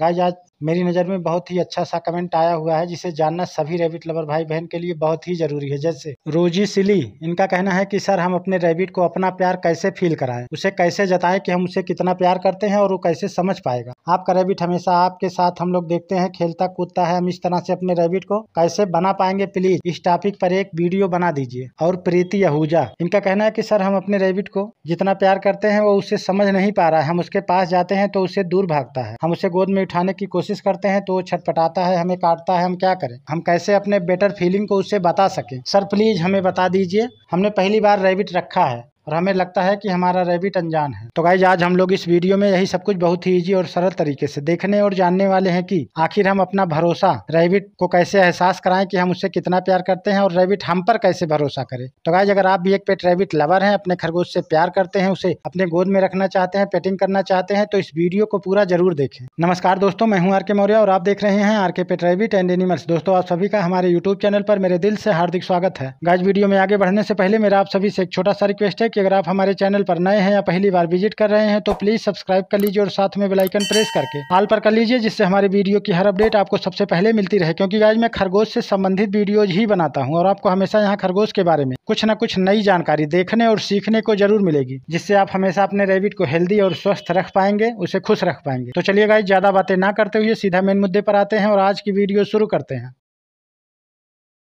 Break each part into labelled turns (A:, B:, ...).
A: guys आज मेरी नज़र में बहुत ही अच्छा सा कमेंट आया हुआ है जिसे जानना सभी रैबिट लवर भाई बहन के लिए बहुत ही ज़रूरी है जैसे रोजी सिली इनका कहना है कि सर हम अपने रैबिट को अपना प्यार कैसे फील कराएं उसे कैसे जताएं कि हम उसे कितना प्यार करते हैं और वो कैसे समझ पाएगा आपका रैबिट हमेशा आपके साथ हम लोग देखते हैं खेलता कूदता है हम इस तरह से अपने रैबिट को कैसे बना पाएंगे प्लीज इस टॉपिक पर एक वीडियो बना दीजिए और प्रीति यहूजा इनका कहना है की सर हम अपने रेबिट को जितना प्यार करते हैं वो उसे समझ नहीं पा रहा है हम उसके पास जाते हैं तो उसे दूर भागता है हम उसे गोद में उठाने की कोशिश करते हैं तो वो छटपटाता है हमें काटता है हम क्या करें हम कैसे अपने बेटर फीलिंग को उससे बता सकें सर प्लीज़ हमें बता दीजिए हमने पहली बार रैबिट रखा है और हमें लगता है कि हमारा रेबिट अनजान है तो गाइज आज हम लोग इस वीडियो में यही सब कुछ बहुत ही ईजी और सरल तरीके से देखने और जानने वाले हैं कि आखिर हम अपना भरोसा रेबिट को कैसे एहसास कराएं कि हम उससे कितना प्यार करते हैं और रेबिट हम पर कैसे भरोसा करे तो गाइज अगर आप भी एक पेट रेबिट लवर है अपने खरगोश से प्यार करते हैं उसे अपने गोद में रखना चाहते हैं पेटिंग करना चाहते हैं तो इस वीडियो को पूरा जरूर देखें नमस्कार दोस्तों मैं हूँ आर के मौर्य और आप देख रहे हैं आर के पेट रेबिट एंड एनिमल्स दोस्तों आप सभी का हमारे यूट्यूब चैनल पर मेरे दिल से हार्दिक स्वागत है गाइज वीडियो में आगे बढ़ने से पहले मेरा आप सभी से एक छोटा सा रिक्वेस्ट है कि अगर आप हमारे चैनल पर नए हैं या पहली बार विजिट कर रहे हैं तो प्लीज़ सब्सक्राइब कर लीजिए और साथ में बेलाइकन प्रेस करके हाल पर कर लीजिए जिससे हमारे वीडियो की हर अपडेट आपको सबसे पहले मिलती रहे क्योंकि आज मैं खरगोश से संबंधित वीडियोज ही बनाता हूँ और आपको हमेशा यहाँ खरगोश के बारे में कुछ न कुछ नई जानकारी देखने और सीखने को जरूर मिलेगी जिससे आप हमेशा अपने रेबिट को हेल्दी और स्वस्थ रख पाएंगे उसे खुश रख पाएंगे तो चलिए गाइज ज़्यादा बातें ना करते हुए सीधा मेन मुद्दे पर आते हैं और आज की वीडियो शुरू करते हैं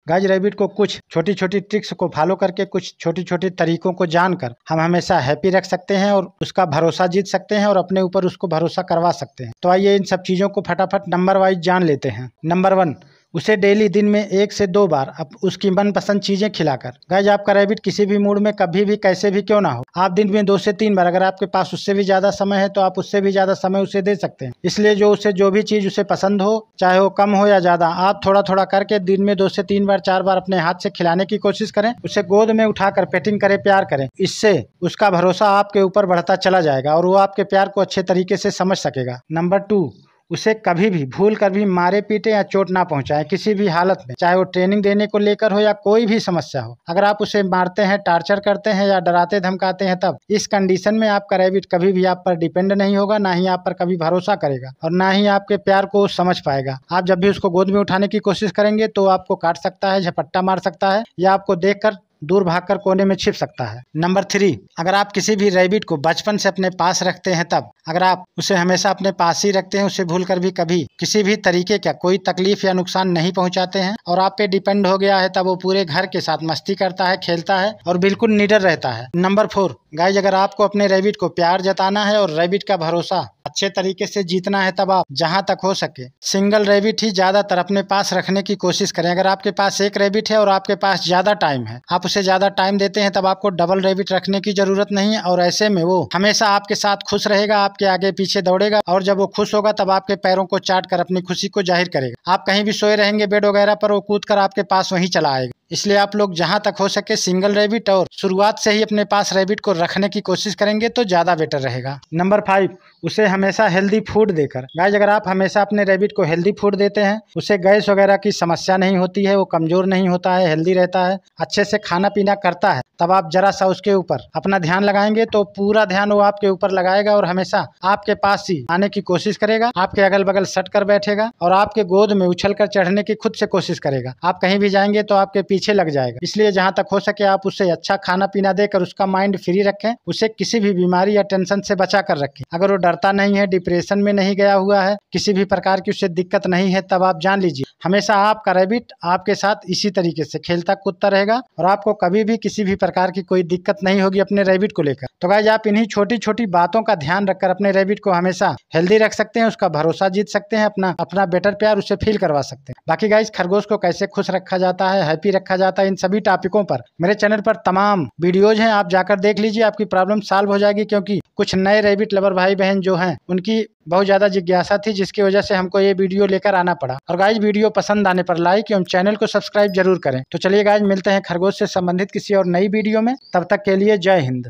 A: गाइज रैबिट को कुछ छोटी छोटी ट्रिक्स को फॉलो करके कुछ छोटी छोटी तरीकों को जानकर हम हमेशा हैप्पी रख सकते हैं और उसका भरोसा जीत सकते हैं और अपने ऊपर उसको भरोसा करवा सकते हैं तो आइए इन सब चीज़ों को फटाफट नंबर वाइज जान लेते हैं नंबर वन उसे डेली दिन में एक से दो बार आप उसकी मनपसंद चीज़ें खिलाकर गाइज आपका रैबिट किसी भी मूड में कभी भी कैसे भी क्यों ना हो आप दिन में दो से तीन बार अगर आपके पास उससे भी ज़्यादा समय है तो आप उससे भी ज़्यादा समय उसे दे सकते हैं इसलिए जो उसे जो भी चीज़ उसे पसंद हो चाहे वो कम हो या ज़्यादा आप थोड़ा थोड़ा करके दिन में दो से तीन बार चार बार अपने हाथ से खिलाने की कोशिश करें उसे गोद में उठाकर पेटिंग करें प्यार करें इससे उसका भरोसा आपके ऊपर बढ़ता चला जाएगा और वो आपके प्यार को अच्छे तरीके से समझ सकेगा नंबर टू उसे कभी भी भूल कर भी मारे पीटे या चोट ना पहुंचाएं किसी भी हालत में चाहे वो ट्रेनिंग देने को लेकर हो या कोई भी समस्या हो अगर आप उसे मारते हैं टार्चर करते हैं या डराते धमकाते हैं तब इस कंडीशन में आपका रेबिट कभी भी आप पर डिपेंड नहीं होगा ना ही आप पर कभी भरोसा करेगा और ना ही आपके प्यार को समझ पाएगा आप जब भी उसको गोद में उठाने की कोशिश करेंगे तो आपको काट सकता है झपट्टा मार सकता है या आपको देख दूर भागकर कोने में छिप सकता है नंबर थ्री अगर आप किसी भी रेबिट को बचपन से अपने पास रखते हैं तब अगर आप उसे हमेशा अपने पास ही रखते हैं उसे भूलकर भी कभी किसी भी तरीके का कोई तकलीफ या नुकसान नहीं पहुंचाते हैं और आप पे डिपेंड हो गया है तब वो पूरे घर के साथ मस्ती करता है खेलता है और बिल्कुल निडर रहता है नंबर फोर गाइज अगर आपको अपने रेबिट को प्यार जताना है और रेबिट का भरोसा अच्छे तरीके से जीतना है तब आप जहाँ तक हो सके सिंगल रेबिट ही ज्यादातर अपने पास रखने की कोशिश करें अगर आपके पास एक रेबिट है और आपके पास ज्यादा टाइम है आप उसे ज़्यादा टाइम देते हैं तब आपको डबल रेबिट रखने की ज़रूरत नहीं है और ऐसे में वो हमेशा आपके साथ खुश रहेगा आपके आगे पीछे दौड़ेगा और जब वो खुश होगा तब आपके पैरों को चाट कर अपनी खुशी को जाहिर करेगा आप कहीं भी सोए रहेंगे बेड वगैरह पर वो कूद कर आपके पास वही चला आएगा इसलिए आप लोग जहाँ तक हो सके सिंगल रेबिट और शुरुआत से ही अपने पास रेबिट को रखने की कोशिश करेंगे तो ज़्यादा बेटर रहेगा नंबर फाइव उसे हमेशा हेल्दी फूड देकर गाय अगर आप हमेशा अपने रेबिट को हेल्दी फूड देते हैं उसे गैस वगैरह की समस्या नहीं होती है वो कमज़ोर नहीं होता है हेल्दी रहता है अच्छे से खाना खाना पीना करता है तब आप जरा सा उसके ऊपर अपना ध्यान लगाएंगे तो पूरा ध्यान वो आपके ऊपर लगाएगा और हमेशा आपके पास ही आने की कोशिश करेगा आपके अगल बगल सट कर बैठेगा और आपके गोद में उछल कर चढ़ने की खुद से कोशिश करेगा आप कहीं भी जाएंगे तो आपके पीछे लग जाएगा इसलिए जहाँ तक हो सके आप उसे अच्छा खाना पीना देकर उसका माइंड फ्री रखें उसे किसी भी बीमारी या टेंशन से बचा कर रखें अगर वो डरता नहीं है डिप्रेशन में नहीं गया हुआ है किसी भी प्रकार की उसे दिक्कत नहीं है तब आप जान लीजिए हमेशा आपका रेबिट आपके साथ इसी तरीके से खेलता कूदता रहेगा और आपको आपको कभी भी किसी भी प्रकार की कोई दिक्कत नहीं होगी अपने रेबिट को लेकर तो गाइज आप इन्हीं छोटी छोटी बातों का ध्यान रखकर अपने रेबिट को हमेशा हेल्दी रख सकते हैं उसका भरोसा जीत सकते हैं अपना अपना बेटर प्यार उसे फील करवा सकते हैं बाकी गाइज खरगोश को कैसे खुश रखा जाता है हैप्पी रखा जाता है इन सभी टॉपिकों पर मेरे चैनल पर तमाम वीडियोज है आप जाकर देख लीजिए आपकी प्रॉब्लम सॉल्व हो जाएगी क्योंकि कुछ नए रेबिट लवर भाई बहन जो है उनकी बहुत ज़्यादा जिज्ञासा थी जिसकी वजह से हमको ये वीडियो लेकर आना पड़ा और गाइज वीडियो पसंद आने पर लाइक एवं चैनल को सब्सक्राइब जरूर करें तो चलिए गाइज मिलते हैं खरगोश से संबंधित किसी और नई वीडियो में तब तक के लिए जय हिंद